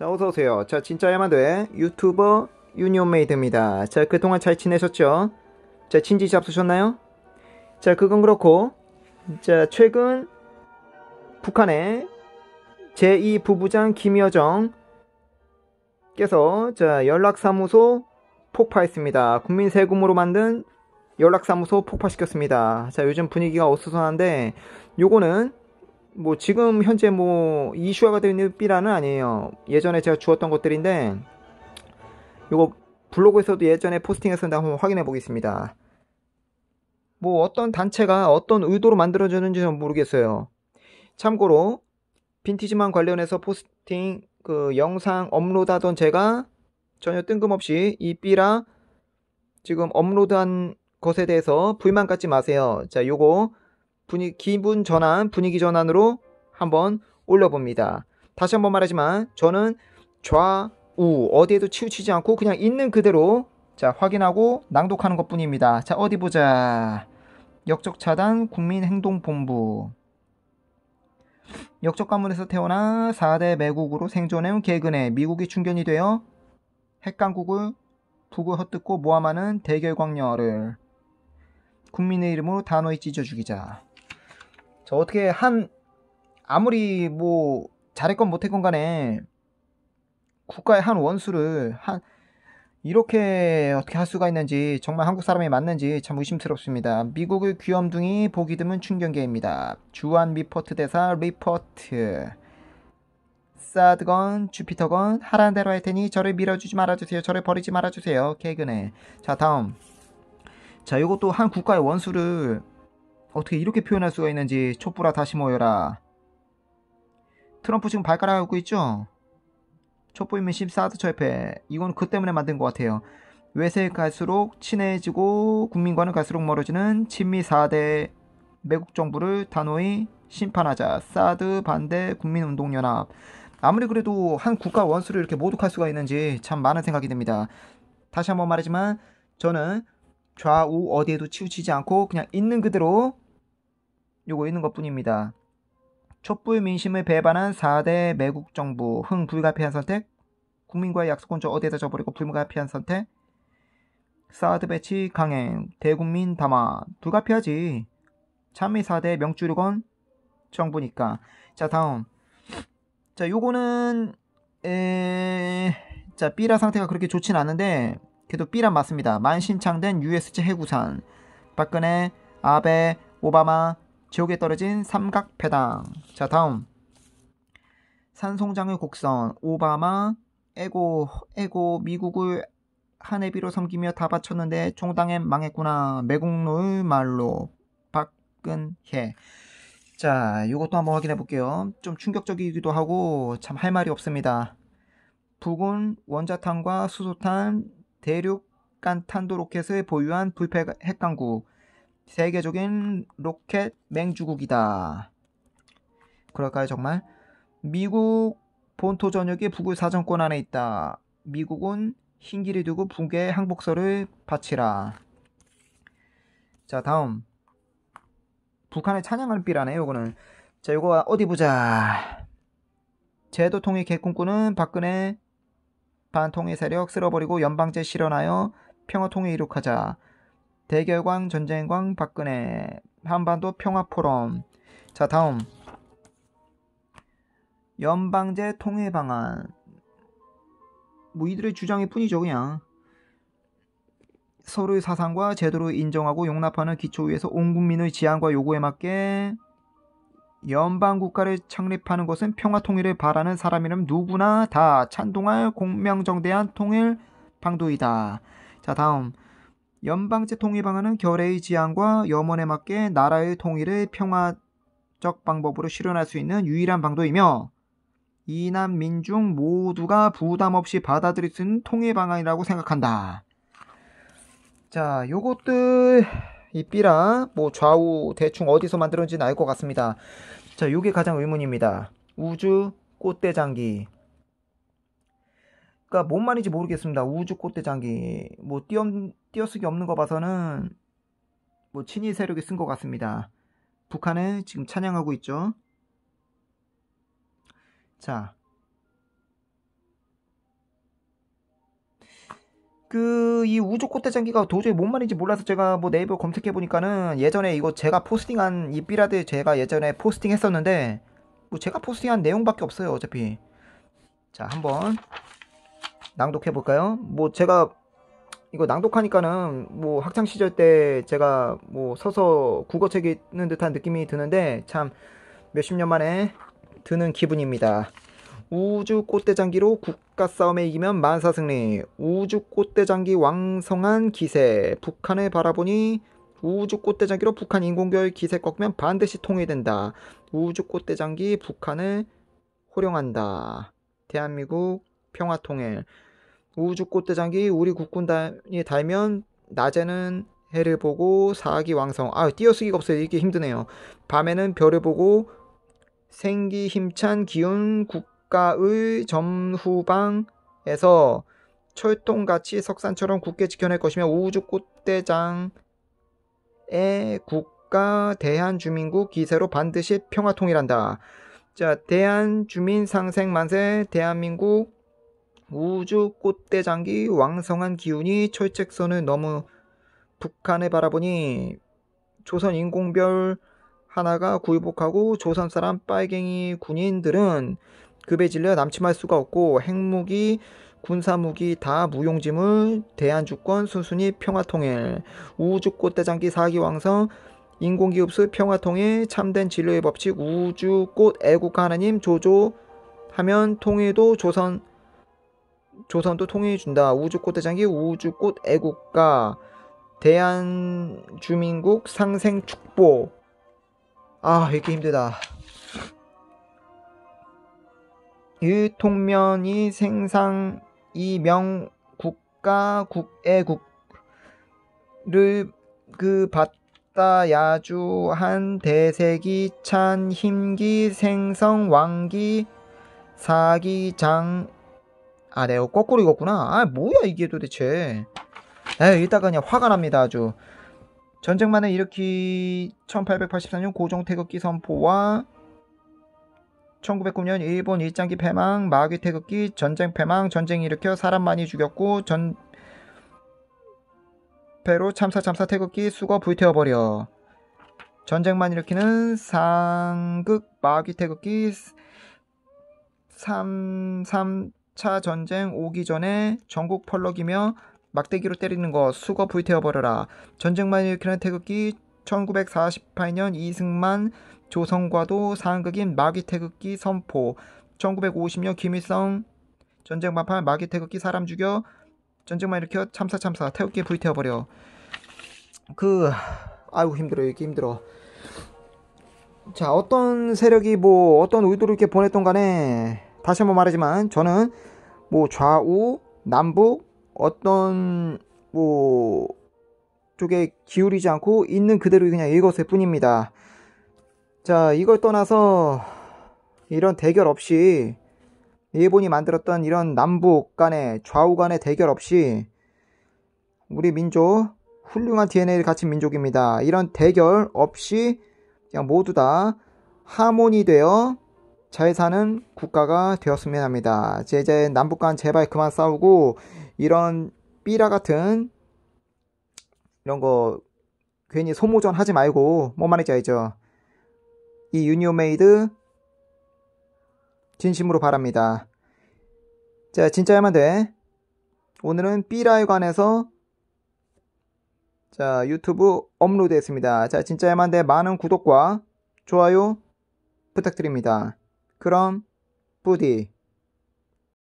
자, 어서오세요. 자, 진짜야만 돼. 유튜버 유니온메이드입니다. 자, 그동안 잘 지내셨죠? 자, 친지 잡수셨나요? 자, 그건 그렇고, 자, 최근 북한의 제2부부장 김여정 께서 자, 연락사무소 폭파했습니다. 국민 세금으로 만든 연락사무소 폭파시켰습니다. 자, 요즘 분위기가 어수선한데, 요거는 뭐 지금 현재 뭐 이슈화가 되어 있는 삐라는 아니에요. 예전에 제가 주었던 것들인데 이거 블로그에서도 예전에 포스팅했었는데 한번 확인해 보겠습니다. 뭐 어떤 단체가 어떤 의도로 만들어졌는지 는 모르겠어요. 참고로 빈티지만 관련해서 포스팅 그 영상 업로드하던 제가 전혀 뜬금없이 이 삐라 지금 업로드한 것에 대해서 불만 갖지 마세요. 자, 요거 분위, 기분 전환, 분위기 전환으로 한번 올려봅니다. 다시 한번 말하지만 저는 좌우 어디에도 치우치지 않고 그냥 있는 그대로 자 확인하고 낭독하는 것뿐입니다. 자 어디 보자. 역적 차단 국민행동본부 역적 가문에서 태어나 4대 매국으로 생존해온 개근에 미국이 충견이 되어 핵강국을 북을 헛듣고 모함하는 대결광녀를 국민의 이름으로 단호히 찢어 죽이자. 저 어떻게 한 아무리 뭐 잘했건 못했건 간에 국가의 한 원수를 한 이렇게 어떻게 할 수가 있는지 정말 한국 사람이 맞는지 참 의심스럽습니다. 미국의 귀염둥이 보기 드문 충격계입니다. 주한 리포트 대사 리포트 사드건 주피터건 하라는 대로 할 테니 저를 밀어주지 말아주세요. 저를 버리지 말아주세요. 개그네. 자 다음 자 이것도 한 국가의 원수를 어떻게 이렇게 표현할 수가 있는지 촛불아 다시 모여라. 트럼프 지금 발가락 하고 있죠? 촛불인민 14조 철폐. 이건 그 때문에 만든 것 같아요. 외세에 갈수록 친해지고 국민과는 갈수록 멀어지는 친미 4대 매국 정부를 단호히 심판하자. 사드 반대 국민운동연합. 아무리 그래도 한 국가 원수를 이렇게 모독할 수가 있는지 참 많은 생각이 듭니다. 다시 한번 말하지만 저는 좌우 어디에도 치우치지 않고 그냥 있는 그대로 요거 있는 것 뿐입니다. 촛불 민심을 배반한 4대 매국 정부 흥 불가피한 선택 국민과의 약속은 저 어디에다 져버리고 불가피한 선택 사드 배치 강행 대국민 담화 불가피하지 참미 4대 명주류건 정부니까 자 다음 자 요거는 에... 자 B라 상태가 그렇게 좋진 않은데 그래도 B란 맞습니다 만신창된 USJ 해구산 박근혜 아베 오바마 지옥에 떨어진 삼각패당. 자, 다음. 산송장의 곡선. 오바마, 에고, 에고, 미국을 한 애비로 섬기며 다 바쳤는데 총당엔 망했구나. 매국노의 말로. 박근혜. 자, 이것도 한번 확인해 볼게요. 좀 충격적이기도 하고 참 할 말이 없습니다. 북은 원자탄과 수소탄, 대륙간 탄도 로켓을 보유한 불패 핵강국. 세계적인 로켓 맹주국이다. 그럴까요, 정말? 미국 본토 전역이 북의 사정권 안에 있다. 미국은 흰길이 두고 북의 항복서를 바치라. 자, 다음. 북한의 찬양할비라네, 요거는. 자, 요거 어디 보자. 제도 통일 개꿈꾼은 박근혜 반통일 세력 쓸어버리고 연방제 실현하여 평화 통일 이룩하자. 대결광 전쟁광 박근혜 한반도 평화포럼 자 다음 연방제 통일 방안 뭐 이들의 주장일 뿐이죠 그냥 서로의 사상과 제도를 인정하고 용납하는 기초 위에서 온 국민의 지향과 요구에 맞게 연방국가를 창립하는 것은 평화 통일을 바라는 사람이라면 누구나 다 찬동할 공명정대한 통일 방도이다. 자 다음 연방제 통일 방안은 결의의 지향과 염원에 맞게 나라의 통일을 평화적 방법으로 실현할 수 있는 유일한 방도이며 이남 민중 모두가 부담 없이 받아들일 수 있는 통일 방안이라고 생각한다. 자, 요것들 이 b 라뭐 좌우 대충 어디서 만들었는지는 알 것 같습니다. 자, 요게 가장 의문입니다. 우주 꽃대장기 그러니까 뭔 말인지 모르겠습니다. 우주 꽃대 장기 뭐 띄엄 띄어, 쓰기 없는 거 봐서는 뭐 친일 세력이 쓴 것 같습니다. 북한은 지금 찬양하고 있죠. 자, 그, 이 우주 꽃대장기가 도저히 뭔 말인지 몰라서 제가 뭐 네이버 검색해보니까는 예전에 이거 제가 포스팅한 이비라드 제가 예전에 포스팅 했었는데, 뭐 제가 포스팅한 내용밖에 없어요, 어차피. 자, 한번 낭독해 볼까요? 뭐 제가 이거 낭독하니까는 뭐 학창 시절 때 제가 뭐 서서 국어책 읽는 듯한 느낌이 드는데 참 몇십 년 만에 드는 기분입니다. 우주 꽃대장기로 국가 싸움에 이기면 만사 승리. 우주 꽃대장기 왕성한 기세. 북한을 바라보니 우주 꽃대장기로 북한 인공결 기세 꺾면 으 반드시 통일된다. 우주 꽃대장기 북한을 호령한다. 대한민국 평화통일. 우주 꽃대장기 우리 국군단이 달면 낮에는 해를 보고 사기 왕성 아 띄어쓰기가 없어요 이게 힘드네요 밤에는 별을 보고 생기 힘찬 기운 국가의 점후방에서 철통같이 석산처럼 굳게 지켜낼 것이며 우주 꽃대장의 국가 대한주민국 기세로 반드시 평화통일한다 자 대한주민 상생 만세 대한민국 우주 꽃대장기 왕성한 기운이 철책선을 넘어 북한에 바라보니 조선 인공별 하나가 굴복하고 조선 사람 빨갱이 군인들은 급에 질려 남침할 수가 없고 핵무기 군사무기 다 무용지물 대한주권 순순히 평화통일 우주꽃대장기 사기왕성 인공기업수 평화통일 참된 진료의 법칙 우주꽃 애국가 하나님 조조 하면 통일도 조선 조선도 통일해준다. 우주꽃대장기 우주꽃 애국가 대한주민국 상생축보 아 이렇게 힘들다. 유통면이 생상 이명 국가 국애국를 그 받다 야주한 대세기 찬 힘기 생성 왕기 사기장 아 내가 거꾸로 읽었구나 아 뭐야 이게 도대체 에 이따가 그냥 화가 납니다 아주 전쟁만을 일으키 1884년 고종태극기 선포와 1909년 일본 일장기 패망, 마귀 태극기, 전쟁 패망, 전쟁 일으켜 사람 많이 죽였고 전 배로 참사 참사 태극기 수거 불태워버려. 전쟁만 일으키는 상극 마귀 태극기 33차 전쟁 오기 전에 전국 펄럭이며 막대기로 때리는 거 수거 불태워버려라. 전쟁만 일으키는 태극기 1948년 이승만 조선과도 상극인 마귀 태극기 선포 1950년 김일성 전쟁 반팔 마귀 태극기 사람 죽여 전쟁만 일으켜 참사 참사 태극기 불태워버려 그 아이고 힘들어 이기 힘들어 자 어떤 세력이 뭐 어떤 의도로 이렇게 보냈던 간에 다시 한번 말하지만 저는 뭐 좌우 남북 어떤 뭐 쪽에 기울이지 않고 있는 그대로 그냥 읽었을 뿐입니다. 자, 이걸 떠나서 이런 대결 없이 일본이 만들었던 이런 남북 간의 좌우 간의 대결 없이 우리 민족 훌륭한 DNA를 갖춘 민족입니다. 이런 대결 없이 그냥 모두 다 하모니 되어 잘 사는 국가가 되었으면 합니다. 이제, 제 남북 간 제발 그만 싸우고 이런 삐라 같은 이런 거 괜히 소모전 하지 말고 뭐만인지 알죠? 이 유니오메이드 진심으로 바랍니다. 자, 진짜야만 돼. 오늘은 삐라에 관해서 자, 유튜브 업로드 했습니다. 자, 진짜야만 돼. 많은 구독과 좋아요 부탁드립니다. 그럼 뿌디